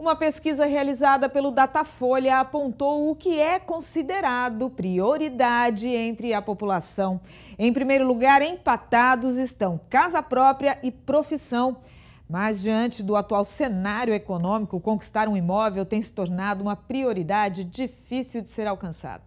Uma pesquisa realizada pelo Datafolha apontou o que é considerado prioridade entre a população. Em primeiro lugar, empatados estão casa própria e profissão. Mas, diante do atual cenário econômico, conquistar um imóvel tem se tornado uma prioridade difícil de ser alcançada.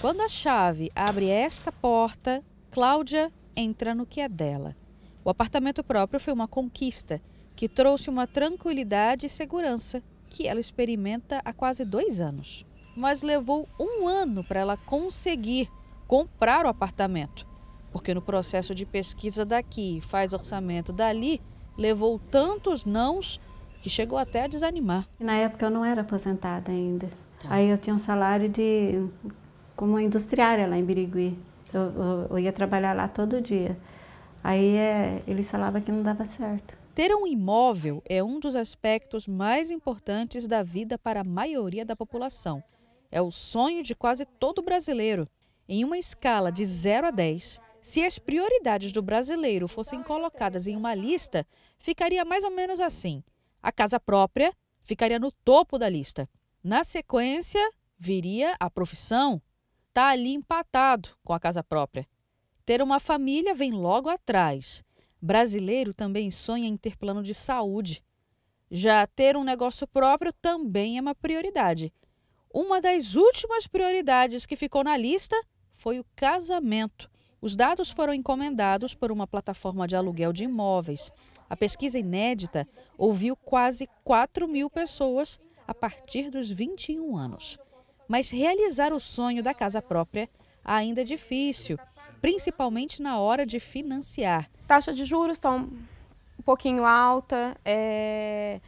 Quando a chave abre esta porta, Cláudia entra no que é dela. O apartamento próprio foi uma conquista que trouxe uma tranquilidade e segurança que ela experimenta há quase dois anos. Mas levou um ano para ela conseguir comprar o apartamento, porque no processo de pesquisa daqui faz orçamento dali, levou tantos nãos que chegou até a desanimar. Na época eu não era aposentada ainda. Tá. Aí eu tinha um salário de como industriária lá em Birigui. Eu, eu, eu ia trabalhar lá todo dia. Aí é, eles falavam que não dava certo. Ter um imóvel é um dos aspectos mais importantes da vida para a maioria da população. É o sonho de quase todo brasileiro. Em uma escala de 0 a 10, se as prioridades do brasileiro fossem colocadas em uma lista, ficaria mais ou menos assim: a casa própria ficaria no topo da lista. Na sequência, viria a profissão. Está ali empatado com a casa própria. Ter uma família vem logo atrás. Brasileiro também sonha em ter plano de saúde. Já ter um negócio próprio também é uma prioridade. Uma das últimas prioridades que ficou na lista foi o casamento. Os dados foram encomendados por uma plataforma de aluguel de imóveis. A pesquisa inédita ouviu quase 4 mil pessoas a partir dos 21 anos. Mas realizar o sonho da casa própria ainda é difícil principalmente na hora de financiar. Taxa de juros está um, um pouquinho alta, é,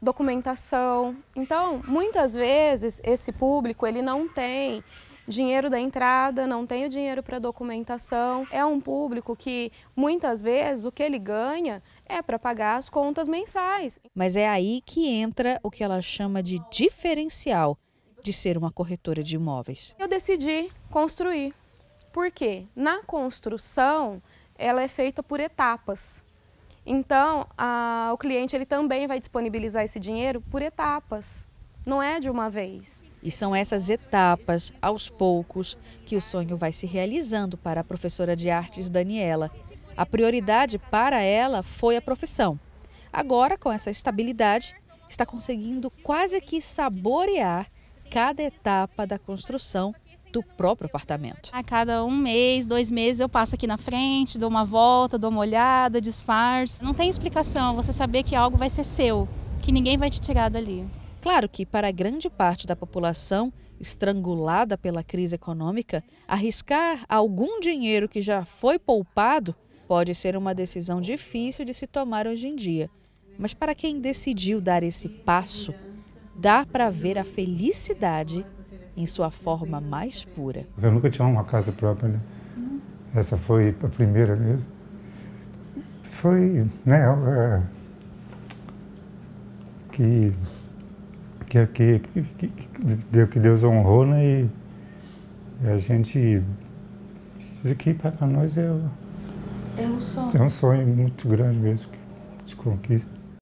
documentação. Então, muitas vezes esse público ele não tem dinheiro da entrada, não tem o dinheiro para documentação. É um público que muitas vezes o que ele ganha é para pagar as contas mensais. Mas é aí que entra o que ela chama de diferencial de ser uma corretora de imóveis. Eu decidi construir porque na construção ela é feita por etapas. Então, a, o cliente ele também vai disponibilizar esse dinheiro por etapas, não é de uma vez. E são essas etapas, aos poucos, que o sonho vai se realizando para a professora de artes Daniela. A prioridade para ela foi a profissão. Agora, com essa estabilidade, está conseguindo quase que saborear cada etapa da construção do próprio apartamento. A cada um mês, dois meses, eu passo aqui na frente, dou uma volta, dou uma olhada, disfarço. Não tem explicação você saber que algo vai ser seu, que ninguém vai te tirar dali. Claro que, para grande parte da população estrangulada pela crise econômica, arriscar algum dinheiro que já foi poupado pode ser uma decisão difícil de se tomar hoje em dia. Mas para quem decidiu dar esse passo, dá para ver a felicidade em sua forma mais pura. Eu nunca tinha uma casa própria, né? Essa foi a primeira mesmo. Foi, né, ela, é, que, que, que, que, que Deus honrou, né, e, e a gente, isso aqui para nós é, é um sonho. É um sonho muito grande mesmo, de conquista.